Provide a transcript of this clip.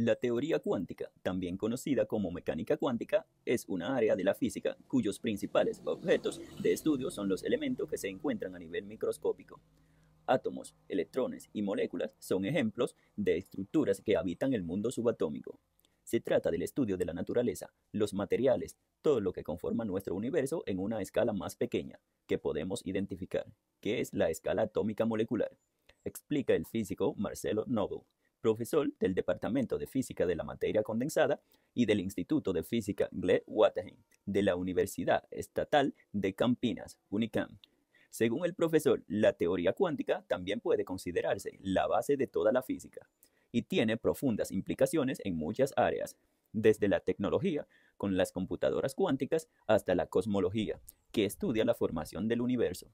La teoría cuántica, también conocida como mecánica cuántica, es una área de la física cuyos principales objetos de estudio son los elementos que se encuentran a nivel microscópico. Átomos, electrones y moléculas son ejemplos de estructuras que habitan el mundo subatómico. Se trata del estudio de la naturaleza, los materiales, todo lo que conforma nuestro universo en una escala más pequeña, que podemos identificar, que es la escala atómica molecular, explica el físico Marcelo Noble profesor del Departamento de Física de la Materia Condensada y del Instituto de Física Gle de la Universidad Estatal de Campinas, UNICAM. Según el profesor, la teoría cuántica también puede considerarse la base de toda la física y tiene profundas implicaciones en muchas áreas, desde la tecnología, con las computadoras cuánticas, hasta la cosmología, que estudia la formación del universo.